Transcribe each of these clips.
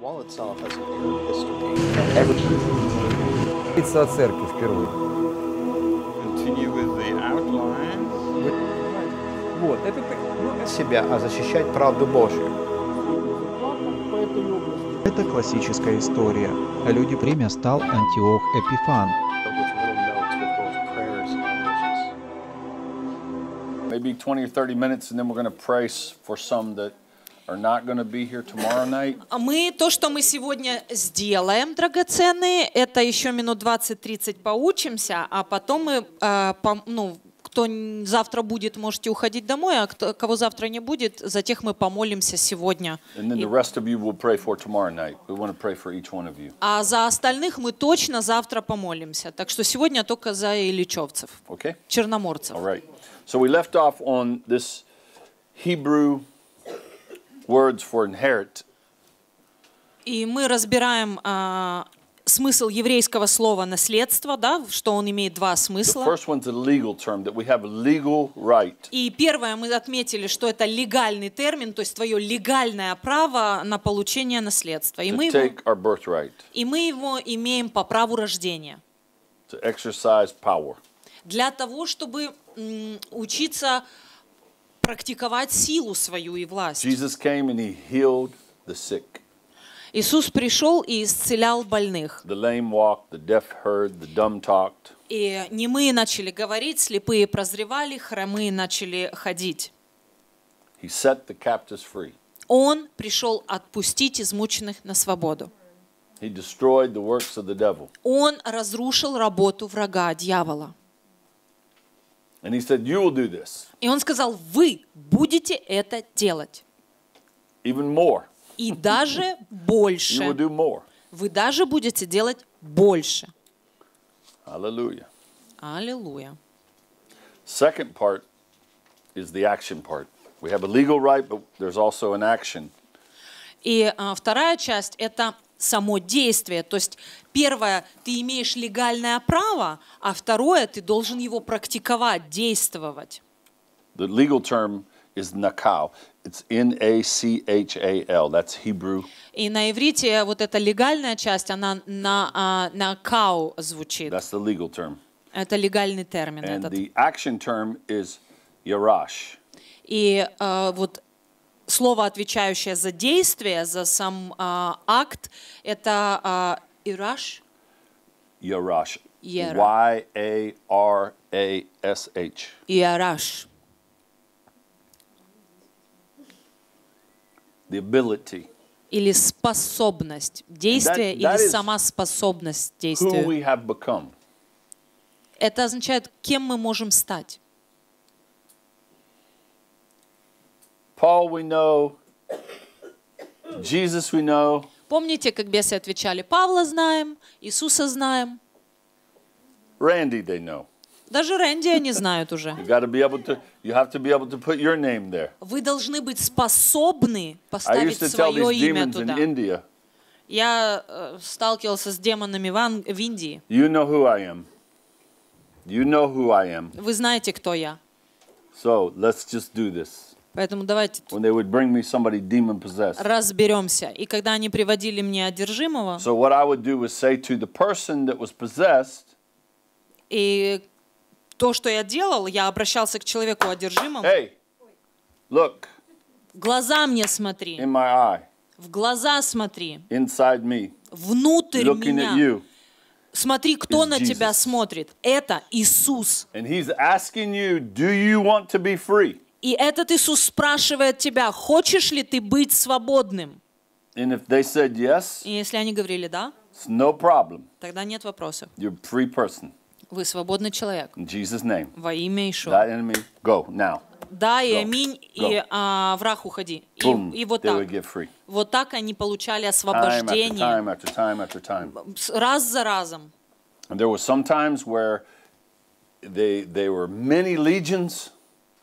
Говорится о церкви впервые. Вот, это ну, себя, а защищать правду Божью. Это классическая история. А Люди время стал Антиох Эпифан, maybe 20 or 30 minutes, and then we're going to price for some that а мы, то, что мы сегодня сделаем, драгоценные, это еще минут 20-30 поучимся, а потом мы, э, ну, кто завтра будет, можете уходить домой, а кто, кого завтра не будет, за тех мы помолимся сегодня. А за остальных мы точно завтра помолимся. Так что сегодня только за Ильичевцев, okay. черноморцев. All right. So we left off on this Hebrew words for inherit. И мы разбираем uh, смысл еврейского слова наследство, да, что он имеет два смысла. Term, right. И первое мы отметили, что это легальный термин, то есть твое легальное право на получение наследства. И, мы его, и мы его имеем по праву рождения. Для того, чтобы м, учиться практиковать силу свою и власть. Jesus came and he healed the sick. Иисус пришел и исцелял больных. The lame walked, the deaf heard, the dumb talked. И немые начали говорить, слепые прозревали, хромые начали ходить. He set the captives free. Он пришел отпустить измученных на свободу. He destroyed the works of the devil. Он разрушил работу врага, дьявола. And he said, you will do this. И он сказал, вы будете это делать. Even more. И даже больше. You will do more. Вы даже будете делать больше. Аллилуйя. Аллилуйя. Second part is the action part. We have a legal right, but there's also an action. И uh, вторая часть – это само действие. То есть первое, ты имеешь легальное право, а второе, ты должен его практиковать, действовать. The legal term is nakal. It's N-A-C-H-A-L. That's Hebrew. И на иврите вот эта легальная часть, она на, а, накау кау звучит. That's the legal term. Это легальный термин And этот. the action term is yarash. И э, вот слово, отвечающее за действие, за сам а, акт, это а, ираш. Яраш. Y-A-R-A-S-H. Ираш. The ability. Или способность действия, that, that или сама способность действия. Это означает, кем мы можем стать. Paul we know, Jesus we know. Помните, как бесы отвечали, Павла знаем, Иисуса знаем. Randy they know. Даже Рэнди они знают уже. Вы должны быть способны поставить свое имя туда. In Я э, сталкивался с демонами в, Ан- в Индии. You know who I am. You know who I am. Вы знаете, кто я. So, let's just do this. Поэтому давайте разберемся. И когда они приводили мне одержимого, и то, что я делал, я обращался к человеку одержимому. Hey, look, глаза мне смотри. In my eye. В глаза смотри. Inside me. Внутрь Looking меня. At you смотри, кто на тебя смотрит. Это Иисус. И этот Иисус спрашивает тебя, хочешь ли ты быть свободным? And if they said yes, И если они говорили «да», it's no problem. тогда нет вопросов. You're free person. Вы свободный человек. In Jesus name. Во имя Ишуа. That enemy, go now. Да и аминь, и а, враг уходи. И, и вот так. Вот так они получали освобождение. Time after time after time after time. Раз за разом. there were some times where they, they were many legions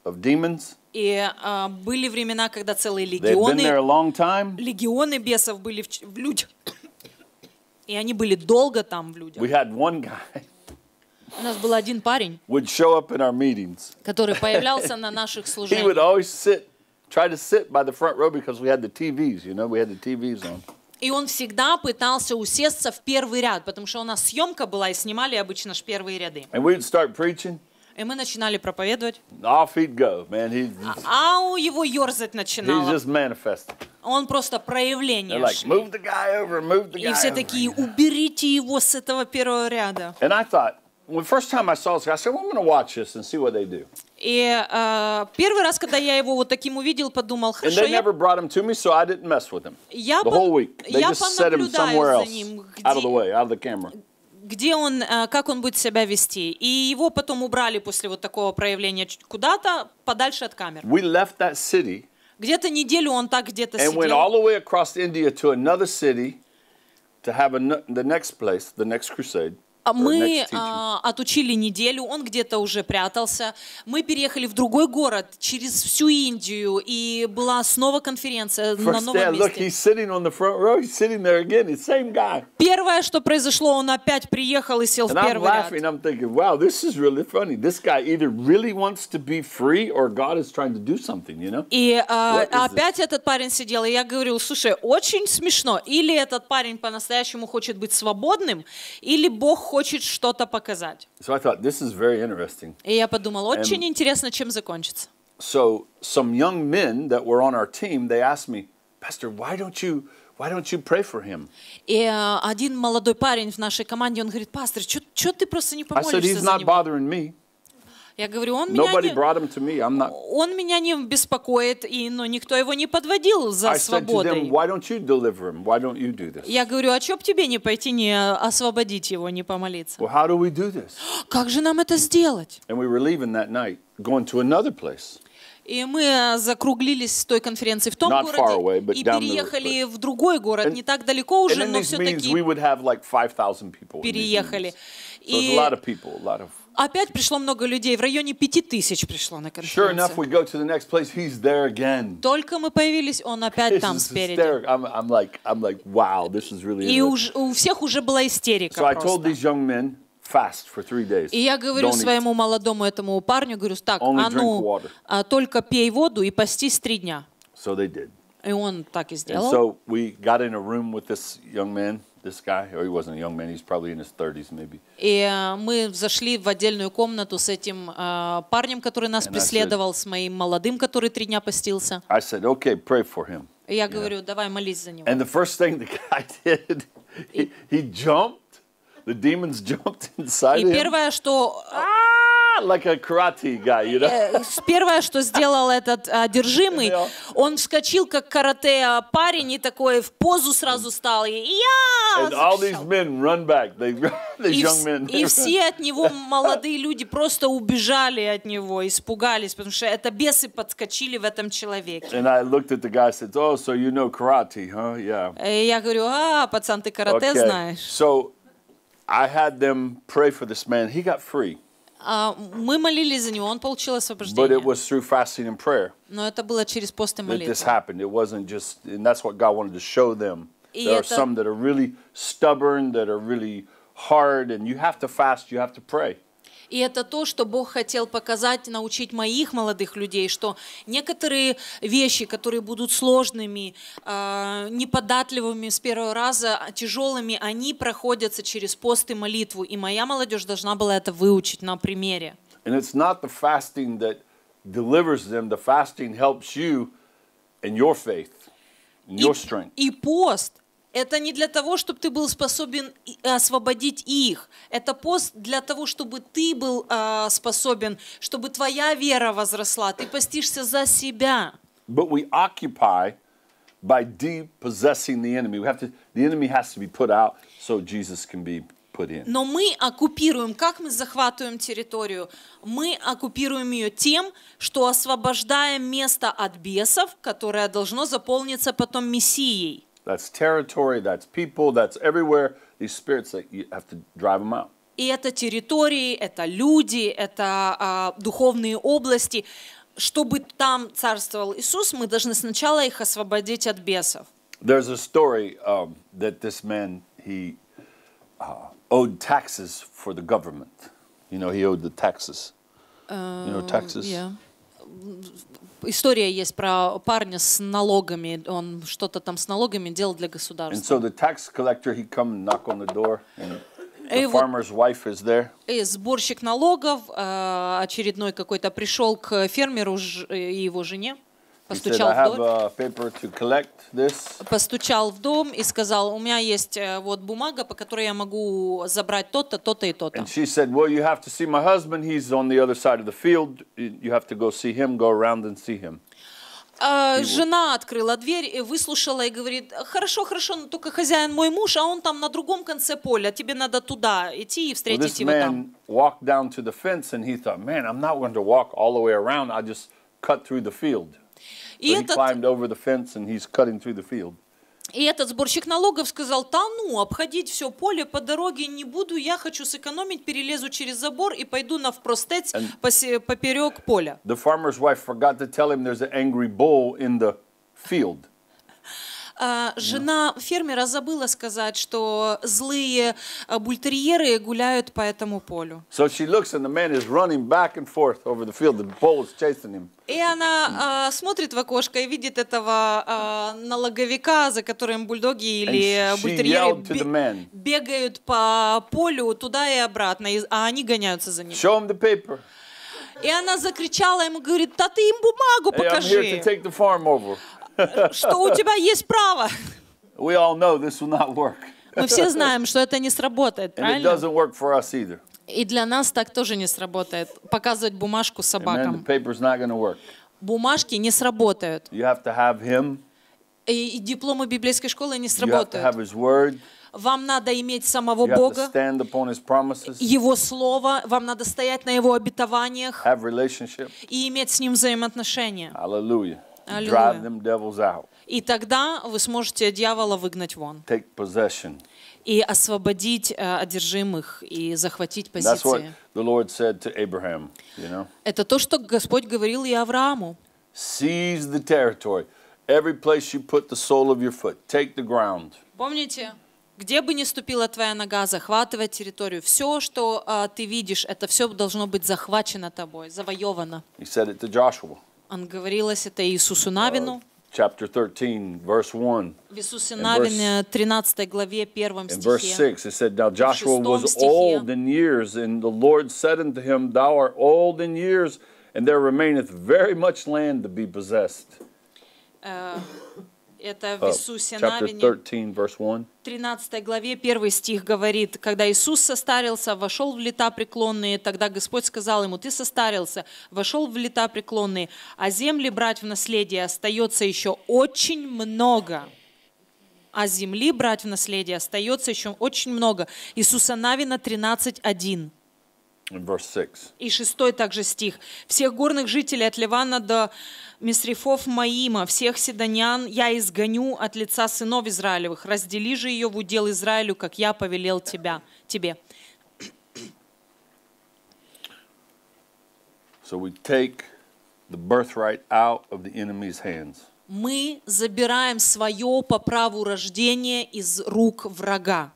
of demons. И uh, были времена, когда целые легионы, легионы бесов были в, в людях. И они были долго там в людях. We had one guy. У нас был один парень, would show up in our meetings. который появлялся на наших служениях. И он всегда пытался усесться в первый ряд, потому что у нас съемка была, и снимали обычно ж первые ряды. And we'd start preaching. И мы начинали проповедовать. go, man. А, а у его ерзать начинало. Он просто проявление. Like, over, И все over. такие, уберите его с этого первого ряда. And I thought, when the first time I saw this guy, I said, well, I'm going to watch this and see what they do. И э, первый раз, когда я его вот таким увидел, подумал, хорошо, я, me, so я, пон... я понаблюдаю за ним, где где он, э, как он будет себя вести. И его потом убрали после вот такого проявления куда-то подальше от камер. We left that city. Где-то неделю он так где-то сидел. And went all the way across India to another city to have a, the next place, the next crusade. А мы э, отучили неделю, он где-то уже прятался. Мы переехали в другой город, через всю Индию, и была снова конференция First на новом месте. Первое, что произошло, он опять приехал и сел and в первый ряд. really really you know? И э, опять этот парень сидел, и я говорил, слушай, очень смешно. Или этот парень по-настоящему хочет быть свободным, или Бог хочет что-то показать. So I thought, This is very interesting. И я подумал, очень And интересно, чем закончится. So some young men that were on our team, they asked me, Pastor, why don't you Why don't you pray for him? И один молодой парень в нашей команде, он говорит, пастор, что ты просто не помолишься I said, He's not bothering me. Я говорю, он меня, не, not... он меня не беспокоит, и, но никто его не подводил за I свободой. Them, Я говорю, а чё б тебе не пойти не освободить его, не помолиться? Well, как же нам это сделать? Night, и мы закруглились с той конференции в том Not городе away, и переехали в другой город, and, не так далеко уже, но все-таки like переехали. So и Опять пришло много людей, в районе пяти тысяч пришло на конференцию. Только мы появились, он опять там спереди. И у всех уже была истерика И я говорю своему молодому этому парню, говорю, так, а ну, а, только пей воду и постись три дня. И он так и сделал this guy, or he wasn't a young man, he's probably in his 30s maybe. И э, мы зашли в отдельную комнату с этим э, парнем, который нас преследовал, с моим молодым, который три дня постился. I said, okay, pray for him. я говорю, давай молись за него. And the first thing the guy did, he, he jumped, the demons jumped inside И первое, что а! ah, like a karate guy, you know? Э, первое, что сделал этот одержимый, он вскочил, как карате парень, и такой в позу сразу стал. И я! And all these men run back. They, these и, young men, и все от него молодые люди просто убежали от него, испугались, потому что это бесы подскочили в этом человеке. And I looked at the guy said, oh, so you know karate, huh? Yeah. И я говорю, а, пацан, ты карате okay. знаешь? So I had them pray for this man. He got free. Мы молились за него, он получил освобождение. But it was through fasting and prayer. Но это было через пост и молитву. this happened. It wasn't just, and that's what God wanted to show them. И there это... are some that are really stubborn, that are really hard, and you have to fast, you have to pray. И это то, что Бог хотел показать, научить моих молодых людей, что некоторые вещи, которые будут сложными, а, неподатливыми с первого раза, а тяжелыми, они проходятся через пост и молитву. И моя молодежь должна была это выучить на примере. And it's not the fasting that delivers them. The fasting helps you in your faith, in your strength. И, и пост это не для того, чтобы ты был способен э, освободить их. Это пост для того, чтобы ты был э, способен, чтобы твоя вера возросла. Ты постишься за себя. But we occupy by depossessing the enemy. We have to, the enemy has to be put out so Jesus can be но мы оккупируем, как мы захватываем территорию? Мы оккупируем ее тем, что освобождаем место от бесов, которое должно заполниться потом Мессией. That's territory, that's people, that's everywhere. These spirits that you have to drive them out. И это территории, это люди, это а, духовные области. Чтобы там царствовал Иисус, мы должны сначала их освободить от бесов. There's a story um, that this man he uh, owed taxes for the government. You know, he owed the taxes. Uh, you know, uh, taxes. Yeah. история есть про парня с налогами. Он что-то там с налогами делал для государства. И сборщик налогов а, очередной какой-то пришел к фермеру и его жене. Постучал said, в дом. Постучал в дом и сказал, у меня есть э, вот бумага, по которой я могу забрать то-то, то-то и то-то. Жена открыла дверь, выслушала и говорит, хорошо, хорошо, но только хозяин мой муж, а он там на другом конце поля, тебе надо туда идти и встретить его там. walked down to the fence and he thought, man, I'm not going to walk all the way around, I и so этот... И этот сборщик налогов сказал, да ну, обходить все поле по дороге не буду, я хочу сэкономить, перелезу через забор и пойду на впростец поперек поля. The farmer's wife forgot to tell him there's an angry bull in the field. А, жена фермера забыла сказать, что злые э, бультерьеры гуляют по этому полю. So she looks and the man is running back and forth over the field. The bull is chasing him. И она э, смотрит в окошко и видит этого э, налоговика, за которым бульдоги или бультерьеры бе бегают по полю туда и обратно, и, а они гоняются за ним. Show him the paper. И она закричала ему, говорит, да ты им бумагу покажи. Hey, что у тебя есть право. We all know this will not work. Мы все знаем, что это не сработает, правильно? И для нас так тоже не сработает. Показывать бумажку собакам. Бумажки не сработают. You have to have him. И, и дипломы библейской школы не сработают. You have to have his word. Вам надо иметь самого Бога, Его Слово, вам надо стоять на Его обетованиях и иметь с Ним взаимоотношения. Аллилуйя drive И тогда вы сможете дьявола выгнать вон. Take possession. И освободить э, одержимых и захватить позиции. Abraham, you know? Это то, что Господь говорил и Аврааму. Seize the territory. Every place you put the sole of your foot, take the ground. Помните, где бы ни ступила твоя нога, захватывай территорию. Все, что а, ты видишь, это все должно быть захвачено тобой, завоевано. He said it to Joshua. Он это Иисусу uh, Навину. Chapter 13, verse 1. В Иисусе Навине, 13 главе, 1 стихе. In verse 6, it said, Now Joshua was old in years, and the Lord said unto him, Thou art old in years, and there remaineth very much land to be possessed. Uh, Это в uh, Иисусе Навине. 13 главе, первый стих говорит, когда Иисус состарился, вошел в лета преклонные, тогда Господь сказал ему, ты состарился, вошел в лета преклонные, а земли брать в наследие остается еще очень много а земли брать в наследие остается еще очень много. Иисуса Навина 13.1. И шестой также стих. «Всех горных жителей от Ливана до Месрифов Маима, всех седонян я изгоню от лица сынов Израилевых. Раздели же ее в удел Израилю, как я повелел тебя, тебе». So we take the birthright out of the enemy's hands. Мы забираем свое по праву рождения из рук врага.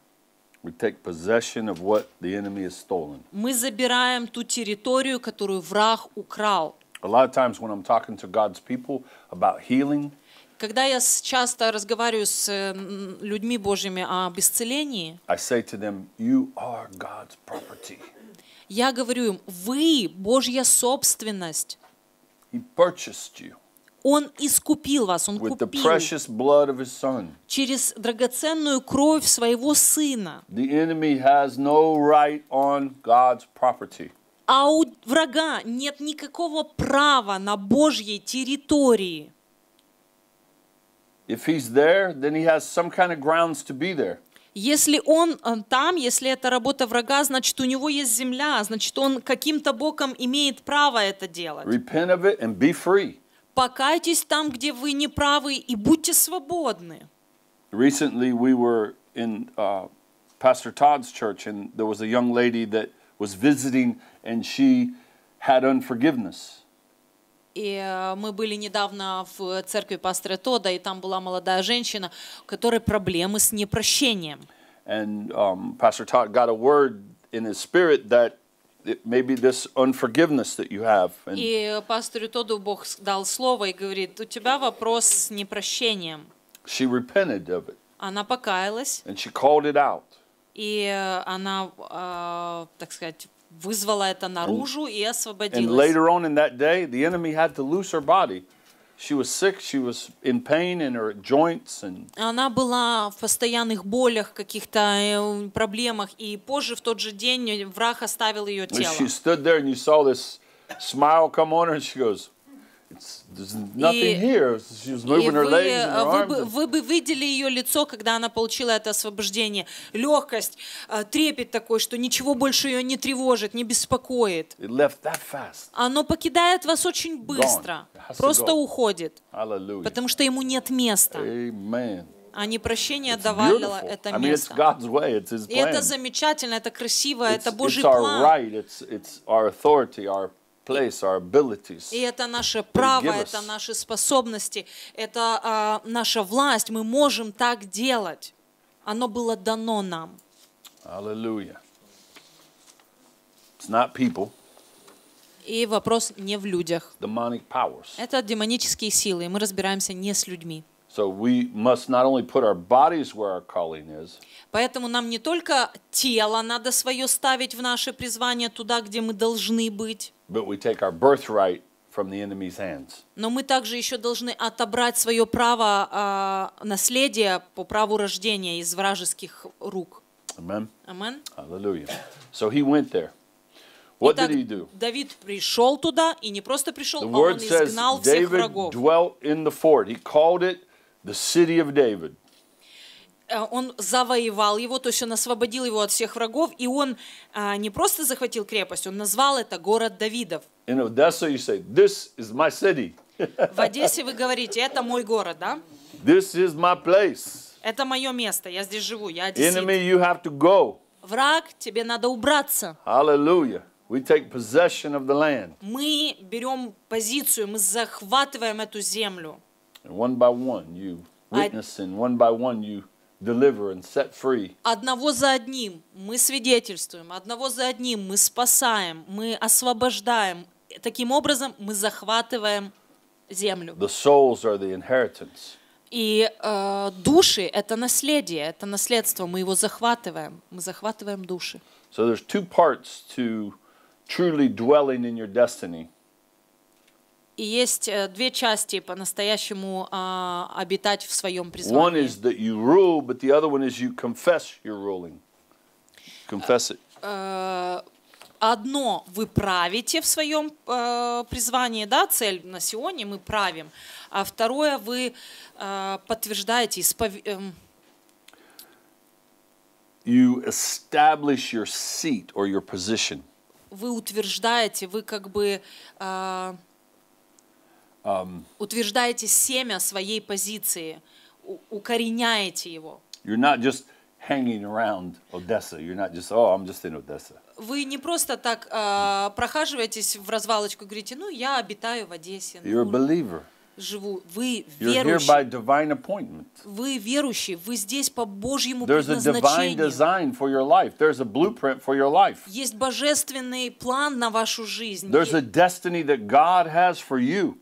We take possession of what the enemy has stolen. Мы забираем ту территорию, которую враг украл. A lot of times when I'm talking to God's people about healing, когда я часто разговариваю с людьми Божьими об исцелении, I say to them, you are God's property. Я говорю им, вы Божья собственность. He purchased you. Он искупил вас, Он купил через драгоценную кровь Своего Сына. А у врага нет никакого права на Божьей территории. Если он э, там, если это работа врага, значит, у него есть земля, значит, он каким-то боком имеет право это делать. Repent of it and be Покайтесь там, где вы не правы, и будьте свободны. Recently we were in uh, Pastor Todd's church, and there was a young lady that was visiting, and she had unforgiveness. И мы были недавно в церкви пастора Тода, и там была молодая женщина, у которой проблемы с непрощением. And um, Pastor Todd got a word in his spirit that maybe this unforgiveness that you have. И пастору Тоду Бог дал слово и говорит, у тебя вопрос с непрощением. She repented of it. Она покаялась. And she called it out. И она, так сказать, вызвала это наружу и освободилась. And later on in that day, the enemy had to lose her body. She was sick, she was in pain in her joints and... Она была в постоянных болях, каких-то проблемах, и позже в тот же день враг оставил ее тело. She stood there and you saw this smile come on her and she goes, и вы, бы видели ее лицо, когда она получила это освобождение. Легкость, э, трепет такой, что ничего больше ее не тревожит, не беспокоит. Оно покидает вас очень быстро. Просто уходит. Потому что ему нет места. Amen а не прощение давало это место. I mean, И это замечательно, это красиво, it's, это Божий it's план. Right, it's, our our place, our abilities. И это наше право, это наши способности, это э, наша власть. Мы можем так делать. Оно было дано нам. Аллилуйя. И вопрос не в людях. Это демонические силы, и мы разбираемся не с людьми. Поэтому нам не только тело надо свое ставить в наше призвание туда, где мы должны быть. but we take our birthright from the enemy's hands. Но мы также еще должны отобрать свое право наследия по праву рождения из вражеских рук. Amen. Amen. Hallelujah. So he went there. What Итак, did he do? Давид пришел туда и не просто пришел, the а он изгнал says, всех David врагов. Dwelt in the fort. He called it the city of David. Э, он завоевал его, то есть он освободил его от всех врагов, и он а, не просто захватил крепость, он назвал это город Давидов. You know, you say. This is my city. В Одессе вы говорите, это мой город, да? This is my place. Это мое место, я здесь живу, я одессит. Enemy, you have to go. Враг, тебе надо убраться. Hallelujah. We take possession of the land. Мы берем позицию, мы захватываем эту землю. And one by one you а witnessing, I... one by one you Одного за одним мы свидетельствуем, одного за одним мы спасаем, мы освобождаем. Таким образом мы захватываем землю. The souls are the inheritance. И э, души — это наследие, это наследство, мы его захватываем, мы захватываем души. So there's two parts to truly dwelling in your destiny. И есть э, две части по-настоящему а, обитать в своем призвании. One is that you rule, but the other one is you confess your ruling. Confess it. Э, одно вы правите в своем э, призвании, да, цель на Сионе мы правим, а второе вы э, подтверждаете, испов... Эм, you establish your seat or your position. Вы утверждаете, вы как бы э, Um, Утверждаете семя своей позиции, укореняете его. You're not just hanging around Odessa. You're not just, oh, I'm just in Odessa. Вы не просто так э, прохаживаетесь в развалочку говорите, ну, я обитаю в Одессе. You're a believer живу. Вы верующий. Вы верующий. Вы здесь по Божьему предназначению. Есть божественный план на вашу жизнь.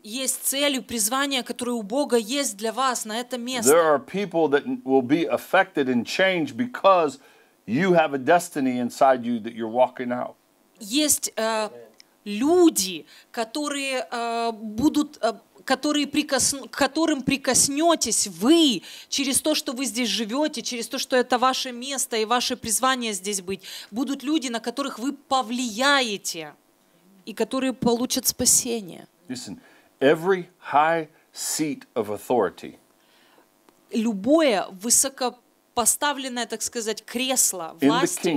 Есть цель и призвание, которое у Бога есть для вас на это место. There are people that will be affected and changed because you have a destiny inside you that you're walking out. Есть э, люди, которые э, будут э, которые прикос к которым прикоснетесь вы через то, что вы здесь живете, через то, что это ваше место и ваше призвание здесь быть. Будут люди, на которых вы повлияете и которые получат спасение. Listen, every high seat of authority. Любое высокопоставленное, так сказать, кресло власти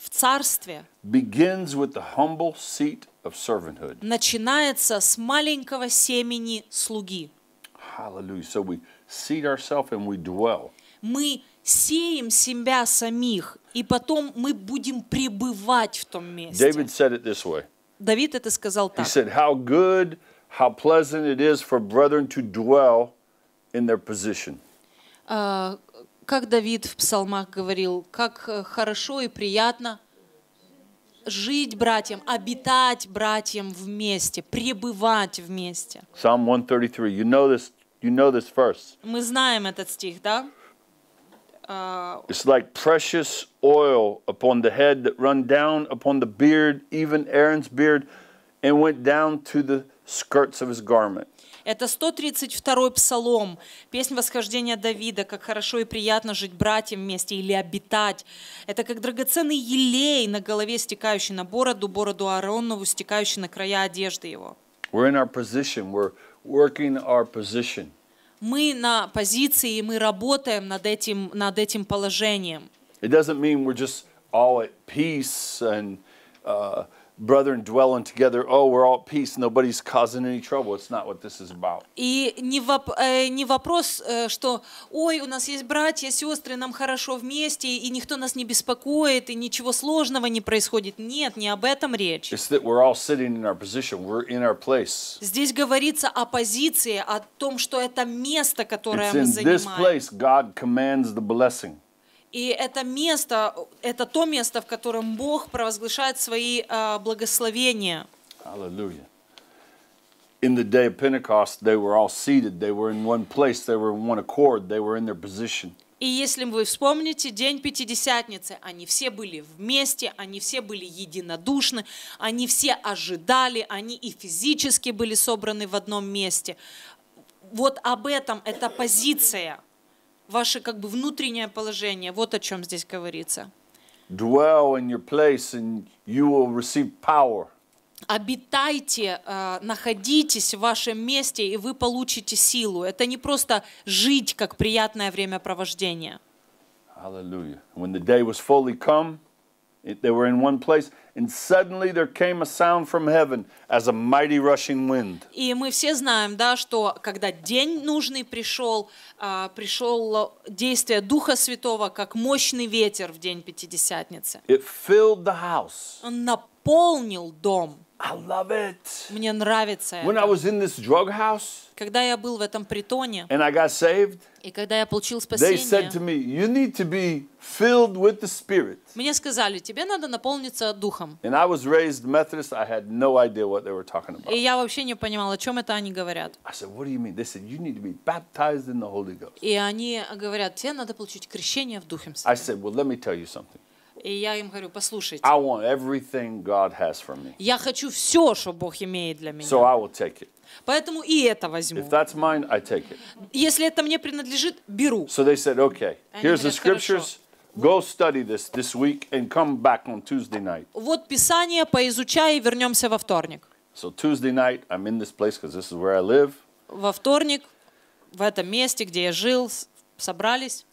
в царстве begins with the humble seat of servanthood. начинается с маленького семени слуги. Hallelujah. So we seat ourselves and we dwell. Мы сеем себя самих, и потом мы будем пребывать в том месте. David said it this way. Давид это сказал так. He said, how good, how pleasant it is for brethren to dwell in their position. Uh, как Давид в псалмах говорил, как хорошо и приятно жить братьям, обитать братьям вместе, пребывать вместе. Psalm 133. You know this, you know this verse. Мы знаем этот стих, да? It's like precious oil upon the head that run down upon the beard, even Aaron's beard, and went down to the skirts of his garment. Это 132-й псалом, песня восхождения Давида, как хорошо и приятно жить братьям вместе или обитать. Это как драгоценный елей на голове, стекающий на бороду, бороду Ааронову, стекающий на края одежды его. We're in our position. We're working our position. Мы на позиции, и мы работаем над этим, над этим положением. It doesn't mean we're just all at peace and uh, brethren dwelling together, oh, we're all at peace, nobody's causing any trouble. It's not what this is about. И не, воп э, не вопрос, э, что, ой, у нас есть братья, сестры, нам хорошо вместе, и никто нас не беспокоит, и ничего сложного не происходит. Нет, не об этом речь. It's that we're all sitting in our position, we're in our place. Здесь говорится о позиции, о том, что это место, которое It's мы занимаем. It's in this place God commands the blessing. И это место, это то место, в котором Бог провозглашает свои э, благословения. Аллилуйя. In the day of Pentecost, they were all seated. They were in one place. They were in one accord. They were in their position. И если вы вспомните день Пятидесятницы, они все были вместе, они все были единодушны, они все ожидали, они и физически были собраны в одном месте. Вот об этом, эта позиция – ваше как бы внутреннее положение. Вот о чем здесь говорится. Dwell in your place and you will receive power. Обитайте, э, находитесь в вашем месте, и вы получите силу. Это не просто жить как приятное времяпровождение. Аллилуйя. When the day was fully come, they were in one place, And suddenly there came a sound from heaven as a mighty rushing wind. И мы все знаем, да, что когда день нужный пришел, а, пришел действие Духа Святого, как мощный ветер в день Пятидесятницы. It filled the house. Он наполнил дом. I love it. Мне нравится When это. I was in this drug house, когда я был в этом притоне, and I got saved, и когда я получил спасение, they said to me, you need to be filled with the Spirit. Мне сказали, тебе надо наполниться духом. And I was raised Methodist. I had no idea what they were talking about. И я вообще не понимал, о чем это они говорят. I said, what do you mean? They said, you need to be baptized in the Holy Ghost. И они говорят, тебе надо получить крещение в Духе Святым. I said, well, let me tell you something. И я им говорю, послушайте, I want everything God has for me. я хочу все, что Бог имеет для меня. So I will take it. Поэтому и это возьму. If that's mine, I take it. Если это мне принадлежит, беру. So they said, okay, Они here's говорят, the scriptures. Хорошо. Go study this this week and come back on Tuesday night. Вот Писание, поизучай и вернемся во вторник. So Tuesday night, I'm in this place because this is where I live. Во вторник в этом месте, где я жил, собрались.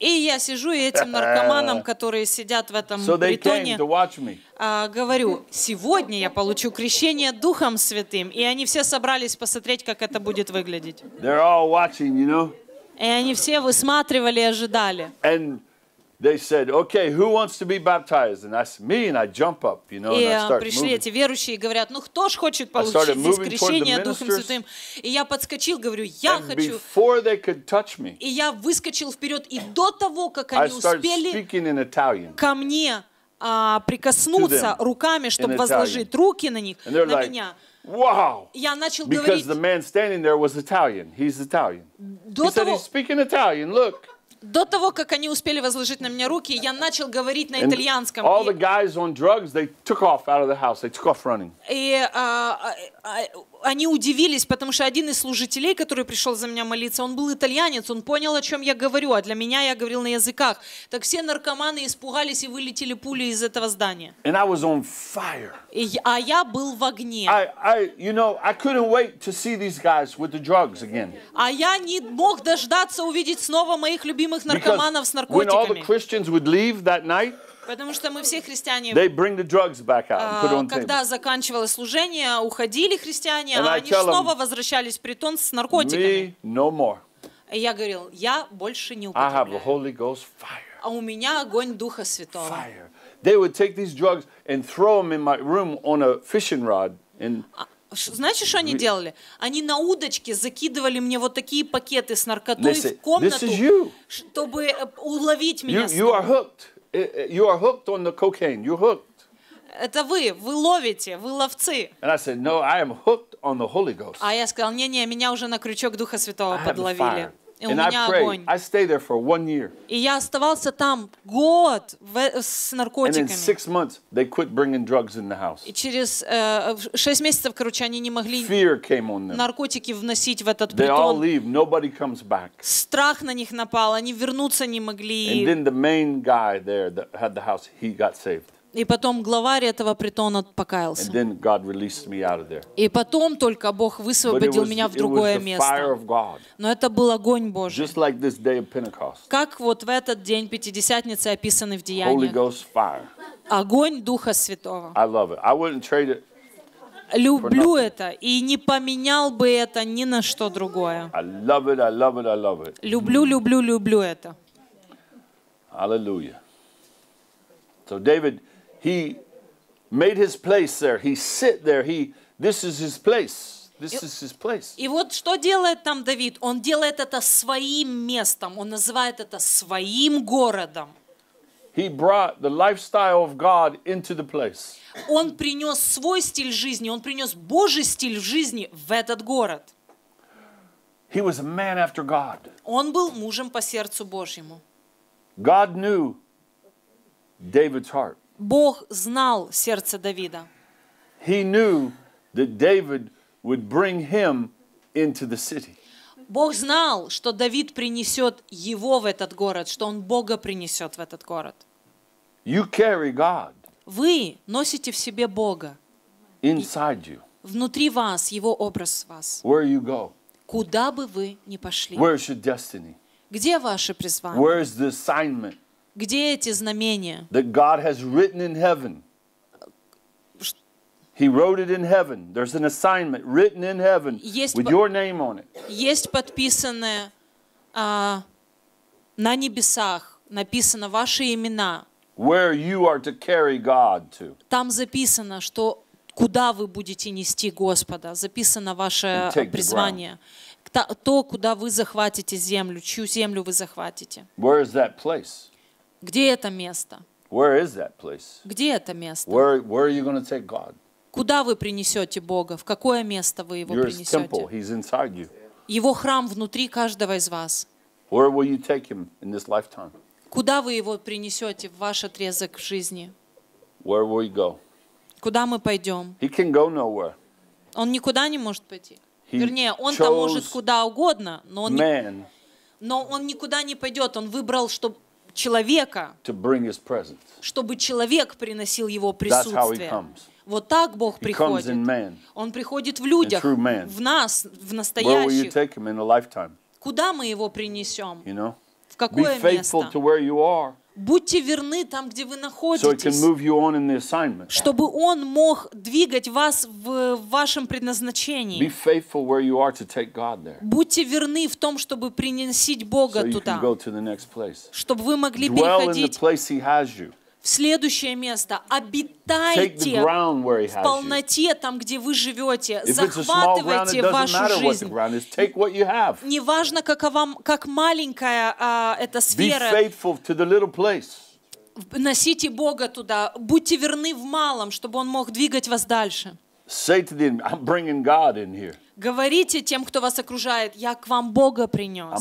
И я сижу и этим наркоманам, которые сидят в этом so притоне, uh, говорю, сегодня я получу крещение Духом Святым. И они все собрались посмотреть, как это будет выглядеть. И они все высматривали и ожидали. And they said, okay, who wants to be baptized? And I said, me, and I jump up, you know, и and I э, start пришли moving. эти верующие и говорят, ну кто ж хочет получить здесь крещение Духом Святым? И я подскочил, говорю, я and хочу. Before they could touch me, и я выскочил вперед, и до того, как они успели ко мне а, прикоснуться руками, чтобы возложить руки на них, на like, меня, Wow! Я начал Because говорить. the man standing there was Italian. He's Italian. До he того... said, he's speaking Italian. Look. До того, как они успели возложить на меня руки, я начал говорить на итальянском. All the guys on drugs, they took off out of the house. They took off running. И а, а, а, они удивились, потому что один из служителей, который пришел за меня молиться, он был итальянец, он понял, о чем я говорю, а для меня я говорил на языках. Так все наркоманы испугались и вылетели пули из этого здания. And I was on fire. И, а я был в огне. А я не мог дождаться увидеть снова моих любимых наркоманов Because с наркотиками. When all the Christians would leave that night, Потому что мы все христиане. They bring the drugs back out, put on а, когда заканчивалось служение, уходили христиане, а они снова возвращались в притон с наркотиками. Me, no more. И я говорил, я больше не употребляю. I have the Holy Ghost fire. А у меня огонь Духа Святого. Fire. They would take these drugs and throw them in my room on a fishing rod and а, знаете, что они делали? Они на удочке закидывали мне вот такие пакеты с наркотой Listen, в комнату, чтобы э, уловить меня. You, you you are hooked on the cocaine. You're hooked. Это вы, вы ловите, вы ловцы. And I said, no, I am hooked on the Holy Ghost. А я сказал, не-не, меня уже на крючок Духа Святого I подловили. And меня I prayed. огонь. I stayed there for one year. И я оставался там год в- э, с And in наркотиками. six months, they quit bringing drugs in the house. И через э, в- шесть месяцев, короче, они не могли наркотики вносить в этот They all притон. leave. Nobody comes back. Страх на них напал, они вернуться не And then the main guy there that had the house, he got saved. И потом главарь этого притона покаялся. И потом только Бог высвободил was, меня в другое место. Но это был огонь Божий. Like как вот в этот день Пятидесятницы описаны в Деяниях. Огонь Духа Святого. Люблю это и не поменял бы это ни на что другое. Люблю, люблю, люблю это. Аллилуйя. So David He made his place there. He sit there. He this is his place. This is his place. И вот что делает там Давид? Он делает это своим местом. Он называет это своим городом. He brought the lifestyle of God into the place. Он принес свой стиль жизни, он принес Божий стиль жизни в этот город. He was a man after God. Он был мужем по сердцу Божьему. God knew David's heart. Бог знал сердце Давида. He knew that David would bring him into the city. Бог знал, что Давид принесет его в этот город, что он Бога принесет в этот город. You carry God Вы носите в себе Бога. Inside you. Внутри вас, Его образ в вас. Where you go. Куда бы вы ни пошли. Where's your destiny? Где ваше призвание? Where's the assignment? Где эти знамения? That God has written in heaven. He wrote it in heaven. There's an assignment written in heaven есть with your name on it. Есть подписанное uh, на небесах, написано ваши имена. Where you are to carry God to. Там записано, что куда вы будете нести Господа, записано ваше призвание. То, куда вы захватите землю, чью землю вы захватите. Where is that place? Где это место? Where is that place? Где это место? Where, where are you going to take God? Куда вы принесете Бога? В какое место вы Его You're принесете? temple. He's inside you. Его храм внутри каждого из вас. Where will you take him in this lifetime? Куда вы его принесете в ваш отрезок жизни? Where will we go? Куда мы пойдем? He can go nowhere. Он никуда не может пойти. He Вернее, он там может куда угодно, но он, не... но он никуда не пойдет. Он выбрал, чтобы человека, чтобы человек приносил его присутствие. Вот так Бог приходит. Он приходит в людях, в нас, в настоящих. Куда мы его принесем? В какое место? Будьте верны там, где вы находитесь, чтобы Он мог двигать вас в вашем предназначении. Будьте верны в том, чтобы приносить Бога туда, чтобы вы могли переходить в следующее место. Обитайте в полноте там, где вы живете. Захватывайте вашу жизнь. Не важно, как вам, как маленькая а, эта сфера носите Бога туда, будьте верны в малом, чтобы Он мог двигать вас дальше. Говорите тем, кто вас окружает, я к вам Бога принес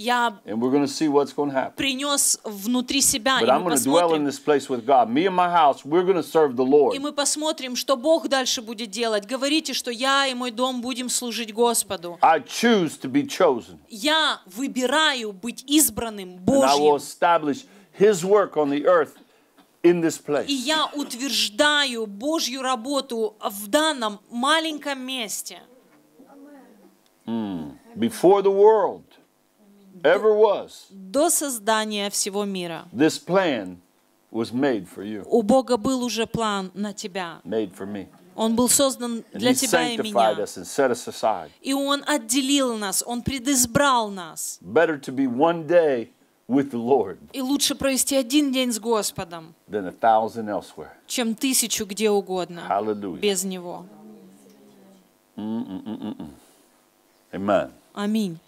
я принес внутри себя. But и I'm going to dwell in this place with God. Me and my house, И мы посмотрим, что Бог дальше будет делать. Говорите, что я и мой дом будем служить Господу. Я выбираю быть избранным Божьим. in this place. И я утверждаю Божью работу в данном маленьком месте. Mm. Before the world ever was. До создания всего мира. This plan was made for you. У Бога был уже план на тебя. Made for me. Он был создан для тебя и меня. И Он отделил нас, Он предизбрал нас. И лучше провести один день с Господом, чем тысячу где угодно, без Него. Аминь.